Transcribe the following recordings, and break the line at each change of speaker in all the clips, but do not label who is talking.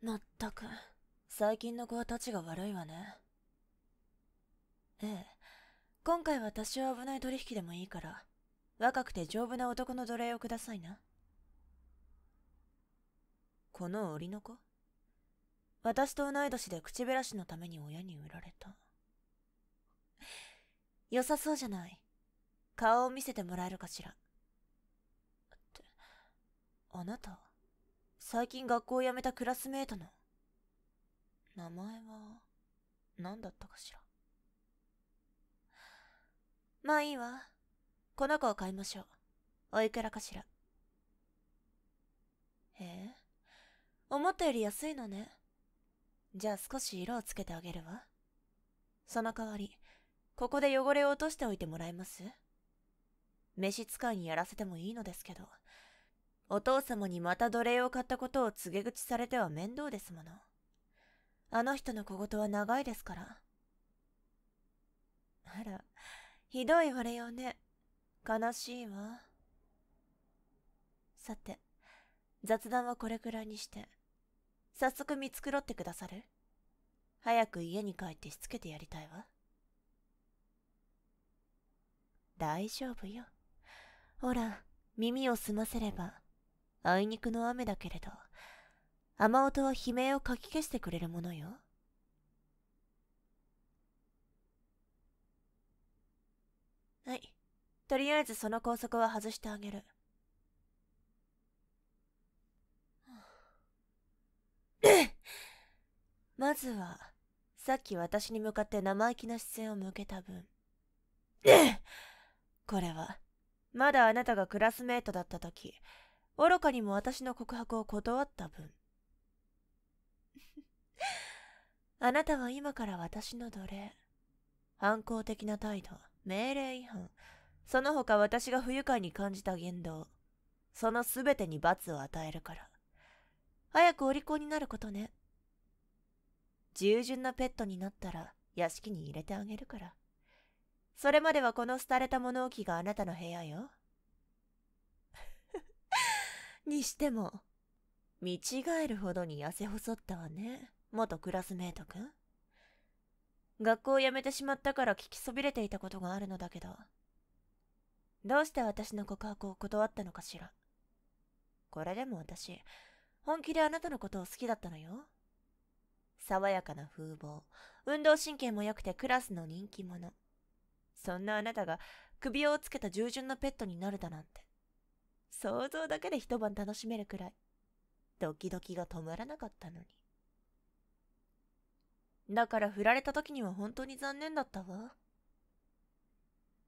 まったく、最近の子はたちが悪いわね。ええ、今回は多少危ない取引でもいいから、若くて丈夫な男の奴隷をくださいな。この檻の子私と同い年で口減らしのために親に売られた。良さそうじゃない。顔を見せてもらえるかしら。って、あなた最近学校を辞めたクラスメートの。名前は、何だったかしら。まあいいわ。この子を買いましょう。おいくらかしら。ええ思ったより安いのね。じゃあ少し色をつけてあげるわ。その代わり、ここで汚れを落としておいてもらえます召使いにやらせてもいいのですけど、お父様にまた奴隷を買ったことを告げ口されては面倒ですもの。あの人の小言は長いですから。あら、ひどい俺よね。悲しいわ。さて、雑談はこれくらいにして、早速見繕ってくださる早く家に帰ってしつけてやりたいわ。大丈夫よ。ほら、耳を澄ませれば。あいにくの雨だけれど、雨音は悲鳴をかき消してくれるものよ。はい。とりあえずその拘束は外してあげる。まずは、さっき私に向かって生意気な視線を向けた分。これは、まだあなたがクラスメートだった時、愚かにも私の告白を断った分。あなたは今から私の奴隷。反抗的な態度、命令違反、その他私が不愉快に感じた言動、その全てに罰を与えるから。早くお利口になることね。従順なペットになったら屋敷に入れてあげるから。それまではこの廃れた物置があなたの部屋よ。にしても、見違えるほどに痩せ細ったわね、元クラスメイトくん。学校を辞めてしまったから聞きそびれていたことがあるのだけど、どうして私の告白を断ったのかしら。これでも私、本気であなたのことを好きだったのよ。爽やかな風貌、運動神経も良くてクラスの人気者。そんなあなたが首をつけた従順なペットになるだなんて。想像だけで一晩楽しめるくらい、ドキドキが止まらなかったのに。だから振られた時には本当に残念だったわ。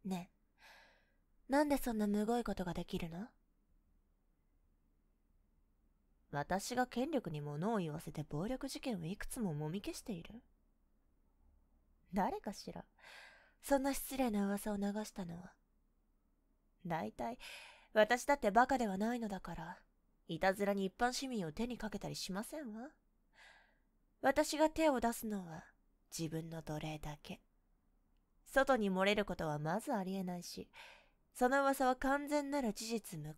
ねえ、なんでそんなむごいことができるの私が権力に物を言わせて暴力事件をいくつももみ消している誰かしらそんな失礼な噂を流したのは。大体、私だってバカではないのだから、いたずらに一般市民を手にかけたりしませんわ。私が手を出すのは自分の奴隷だけ。外に漏れることはまずありえないし、その噂は完全なる事実無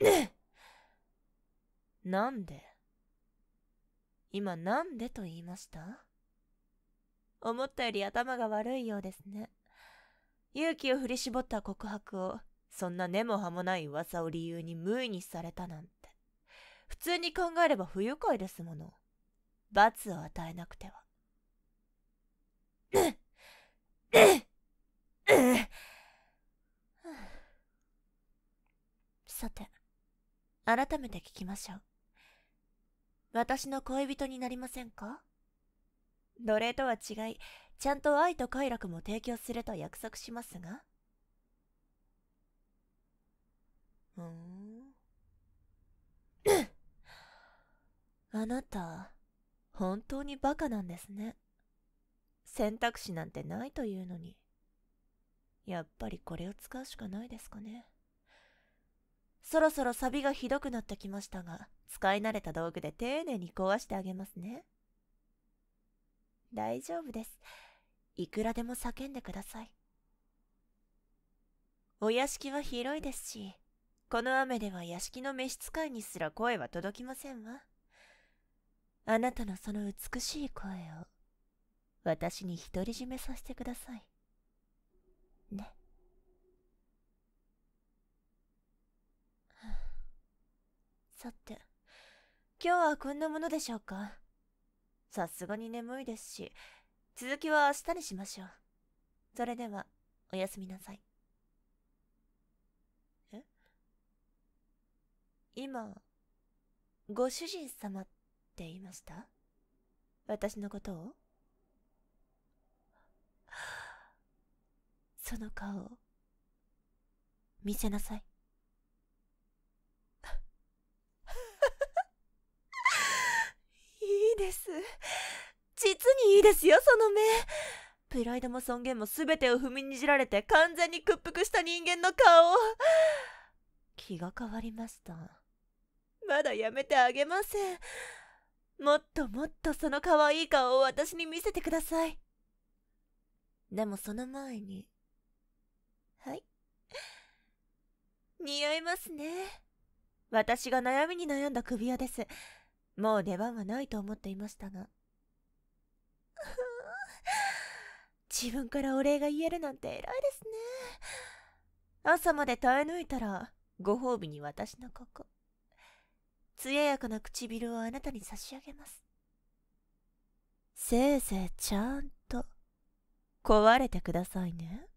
根。ねなんで今なんでと言いました思ったより頭が悪いようですね。勇気を振り絞った告白を、そんな根も葉もない噂を理由に無意にされたなんて。普通に考えれば不愉快ですもの。罰を与えなくては。さて、改めて聞きましょう。私の恋人になりませんか奴隷とは違い、ちゃんと愛と快楽も提供すると約束しますがうん あなた本当にバカなんですね選択肢なんてないというのにやっぱりこれを使うしかないですかねそろそろサビがひどくなってきましたが使い慣れた道具で丁寧に壊してあげますね大丈夫ですいくらでも叫んでください。お屋敷は広いですし、この雨では屋敷の召使いにすら声は届きませんわ。あなたのその美しい声を、私に独り占めさせてください。ね。さて、今日はこんなものでしょうか。さすがに眠いですし、続きは明日にしましょう。それでは、おやすみなさい。え今、ご主人様って言いました私のことを その顔見せなさい。いいです。実にいいですよ、その目。プライドも尊厳も全てを踏みにじられて完全に屈服した人間の顔。気が変わりました。まだやめてあげません。もっともっとその可愛い顔を私に見せてください。でもその前に。はい。似合いますね。私が悩みに悩んだ首輪です。もう出番はないと思っていましたが。自分からお礼が言えるなんて偉いですね。朝まで耐え抜いたら、ご褒美に私のここ。艶やかな唇をあなたに差し上げます。せいぜいちゃんと、壊れてくださいね。